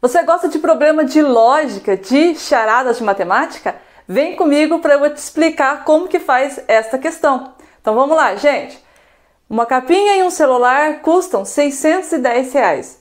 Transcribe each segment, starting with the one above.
Você gosta de problema de lógica, de charadas de matemática? Vem comigo para eu te explicar como que faz esta questão. Então vamos lá, gente. Uma capinha e um celular custam 610 reais.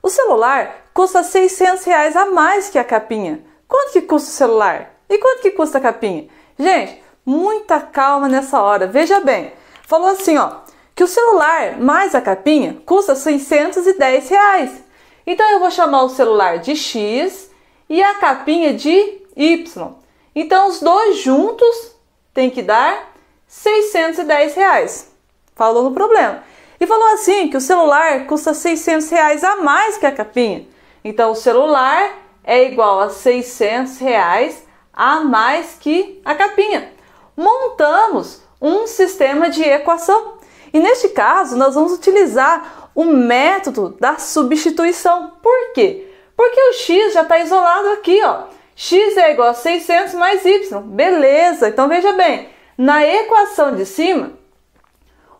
O celular custa 600 reais a mais que a capinha. Quanto que custa o celular? E quanto que custa a capinha? Gente, muita calma nessa hora. Veja bem, falou assim, ó, que o celular mais a capinha custa 610 reais. Então eu vou chamar o celular de X e a capinha de Y. Então os dois juntos tem que dar 610 reais. Falou no problema. E falou assim que o celular custa 600 reais a mais que a capinha. Então o celular é igual a 600 reais a mais que a capinha. Montamos um sistema de equação. E neste caso, nós vamos utilizar o método da substituição. Por quê? Porque o x já está isolado aqui, ó. x é igual a 600 mais y. Beleza, então veja bem. Na equação de cima,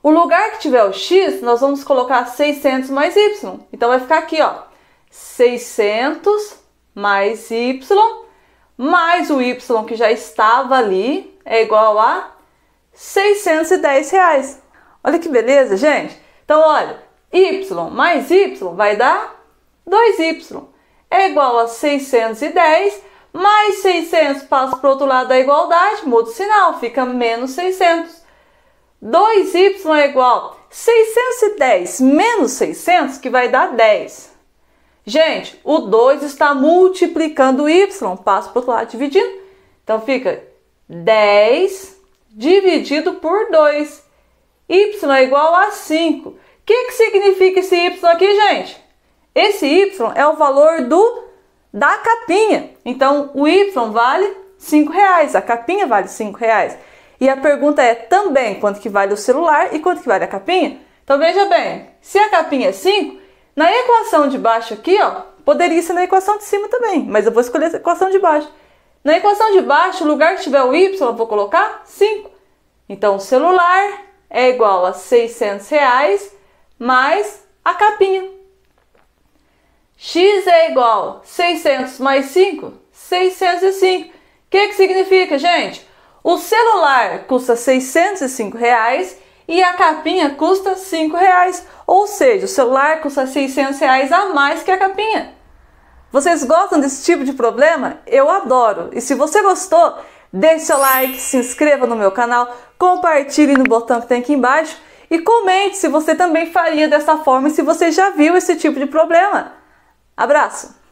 o lugar que tiver o x, nós vamos colocar 600 mais y. Então vai ficar aqui, ó. 600 mais y mais o y que já estava ali é igual a 610 reais. Olha que beleza, gente. Então, olha, y mais y vai dar 2y. É igual a 610 mais 600 passa para o outro lado da igualdade, muda o sinal, fica menos 600. 2y é igual a 610 menos 600, que vai dar 10. Gente, o 2 está multiplicando o y, passa para o outro lado dividindo. Então fica 10 dividido por 2. Y é igual a 5. O que, que significa esse Y aqui, gente? Esse Y é o valor do da capinha. Então, o Y vale 5 reais, a capinha vale 5 reais. E a pergunta é também quanto que vale o celular e quanto que vale a capinha? Então veja bem, se a capinha é 5, na equação de baixo aqui, ó, poderia ser na equação de cima também, mas eu vou escolher a equação de baixo. Na equação de baixo, o lugar que tiver o y, eu vou colocar 5. Então, o celular é igual a 600 reais mais a capinha. x é igual a 600 mais 5, 605. O que, que significa, gente? O celular custa 605 reais e a capinha custa 5 reais. Ou seja, o celular custa 600 reais a mais que a capinha. Vocês gostam desse tipo de problema? Eu adoro! E se você gostou, deixe seu like, se inscreva no meu canal, compartilhe no botão que tem aqui embaixo e comente se você também faria dessa forma e se você já viu esse tipo de problema. Abraço!